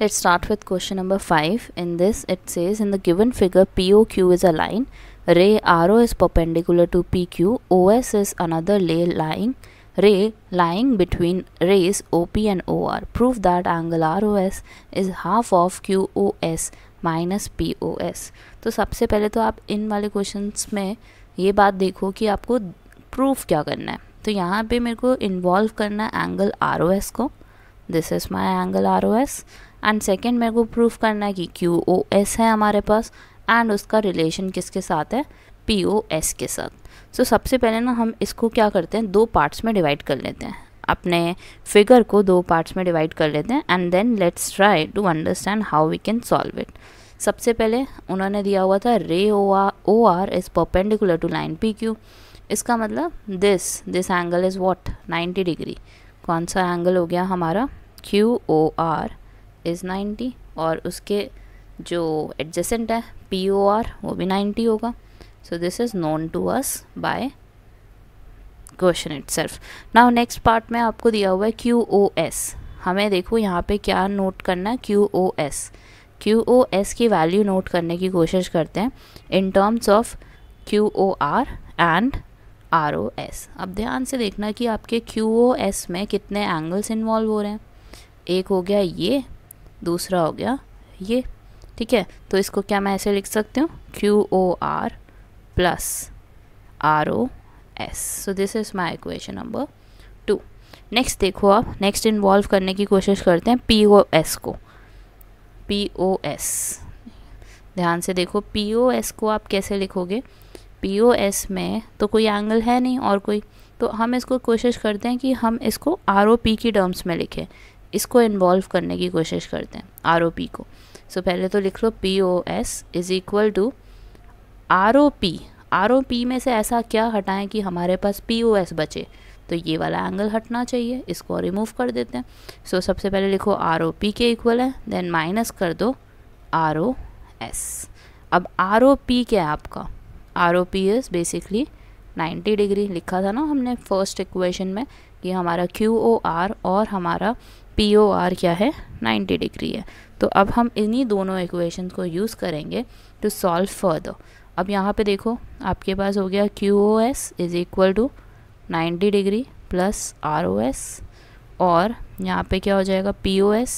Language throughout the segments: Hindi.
Let's start with question number 5. In this it says in the given figure POQ is a line, ray RO is perpendicular to PQ, OS is another lay lying ray lying between rays OP and OR. Prove that angle ROS is half of QOS minus P O S तो सबसे पहले तो आप इन वाले क्वेश्चंस में ये बात देखो कि आपको प्रूफ क्या करना है तो यहाँ पे मेरे को इन्वॉल्व करना है एंगल आर ओ एस को this is my angle R O S and second मेरे को प्रूफ करना है कि क्यू ओ एस है हमारे पास एंड उसका रिलेशन किसके साथ है पी ओ एस के साथ सो so, सबसे पहले ना हम इसको क्या करते हैं दो पार्ट्स में डिवाइड कर लेते हैं अपने फिगर को दो पार्ट्स में डिवाइड कर लेते हैं and then let's try to understand how we can solve it सबसे पहले उन्होंने दिया हुआ था ray O R O R is perpendicular to line P Q इसका मतलब this this angle is what ninety degree कौन सा एंगल हो गया हमारा Q O R is ninety और उसके जो एडजेसेंट है पी ओ आर वो भी नाइन्टी होगा so this is known to us by question itself now next part में आपको दिया हुआ है क्यू ओ एस हमें देखो यहाँ पे क्या नोट करना है Q O S Q O S की वैल्यू नोट करने की कोशिश करते हैं in terms of Q O R and R O S अब ध्यान से देखना कि आपके क्यू ओ एस में कितने एंगल्स इन्वॉल्व हो रहे हैं एक हो गया ये दूसरा हो गया ये ठीक है तो इसको क्या मैं ऐसे लिख सकती हूँ Q O R plus R O S so this is my equation number two next देखो आप नेक्स्ट इन्वॉल्व करने की कोशिश करते हैं पी ओ एस को पी ओ एस ध्यान से देखो पी ओ एस को आप कैसे लिखोगे पी ओ एस में तो कोई एंगल है नहीं और कोई तो हम इसको कोशिश करते हैं कि हम इसको आर ओ पी की टर्म्स में लिखें इसको इन्वॉल्व करने की कोशिश करते हैं आर ओ पी को सो so, पहले तो लिख लो P O S is equal to R O P R O P में से ऐसा क्या हटाएं कि हमारे पास पी ओ एस बचे तो ये वाला एंगल हटना चाहिए इसको रिमूव कर देते हैं सो so, सबसे पहले लिखो आर ओ पी के इक्वल है देन माइनस कर दो आर ओ एस अब आर ओ पी क्या है आपका R O P is basically 90 degree लिखा था ना हमने फर्स्ट इक्वेशन में कि हमारा क्यू ओ आर और हमारा पी ओ आर क्या है 90 डिग्री है तो अब हम इन्हीं दोनों इक्वेशन को यूज़ करेंगे टू सॉल्व फर्दर अब यहाँ पे देखो आपके पास हो गया Q O S is equal to ninety degree plus R O S और यहाँ पे क्या हो जाएगा P O S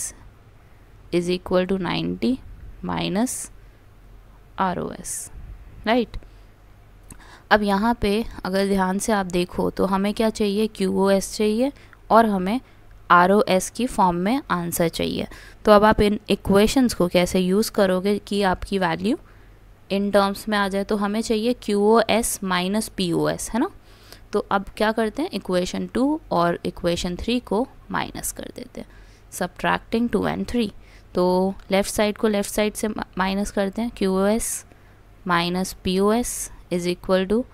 is equal to ninety minus R O S right अब यहाँ पे अगर ध्यान से आप देखो तो हमें क्या चाहिए क्यू चाहिए और हमें आर की फॉर्म में आंसर चाहिए तो अब आप इन इक्वेशंस को कैसे यूज़ करोगे कि आपकी वैल्यू इन टर्म्स में आ जाए तो हमें चाहिए Q O S minus P O S है ना तो अब क्या करते हैं इक्वेशन टू और इक्वेशन थ्री को माइनस कर देते हैं सब्ट्रैक्टिंग टू एंड थ्री तो लेफ़्ट साइड को लेफ़्ट साइड से माइनस करते हैं Q O S minus P O S is equal to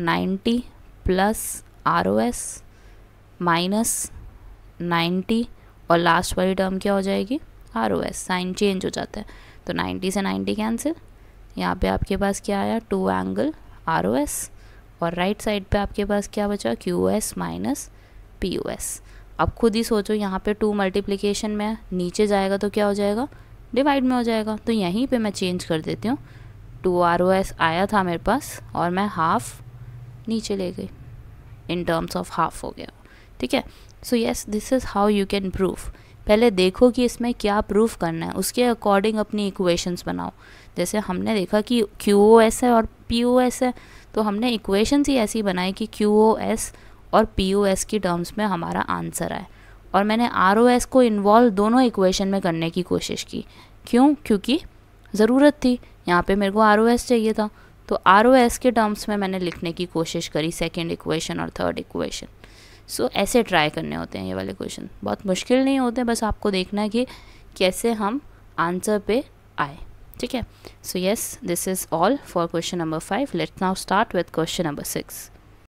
90 plus R O S minus ninety और लास्ट वाली टर्म क्या हो जाएगी R O S sign change हो जाता है तो नाइन्टी से नाइन्टी कैंसिल यहाँ पे आपके पास क्या आया two angle R O S और राइट साइड पे आपके पास क्या बचा Q S minus P U S अब खुद ही सोचो यहाँ पे टू मल्टीप्लिकेशन में नीचे जाएगा तो क्या हो जाएगा डिवाइड में हो जाएगा तो यहीं पे मैं चेंज कर देती हूँ टू आर ओ एस आया था मेरे पास और मैं हाफ़ नीचे ले गई इन टर्म्स ऑफ हाफ हो गया ठीक है so yes this is how you can proof पहले देखो कि इसमें क्या प्रूफ करना है उसके अकॉर्डिंग अपनी इक्वेशंस बनाओ जैसे हमने देखा कि क्यू ओ एस है और पी ओ एस है तो हमने इक्वेशंस ही ऐसी बनाई कि क्यू ओ एस और पी ओ एस की टर्म्स में हमारा आंसर आए और मैंने आर ओ एस को इन्वॉल्व दोनों इक्वेशन में करने की कोशिश की क्यों क्योंकि ज़रूरत थी यहाँ पे मेरे को आर चाहिए था तो आर के टर्म्स में मैंने लिखने की कोशिश करी सेकेंड इक्वेशन और थर्ड इक्वेशन सो ऐसे ट्राई करने होते हैं ये वाले क्वेश्चन बहुत मुश्किल नहीं होते बस आपको देखना है कि कैसे हम आंसर पे आए ठीक है so yes this is all for question number five let's now start with question number six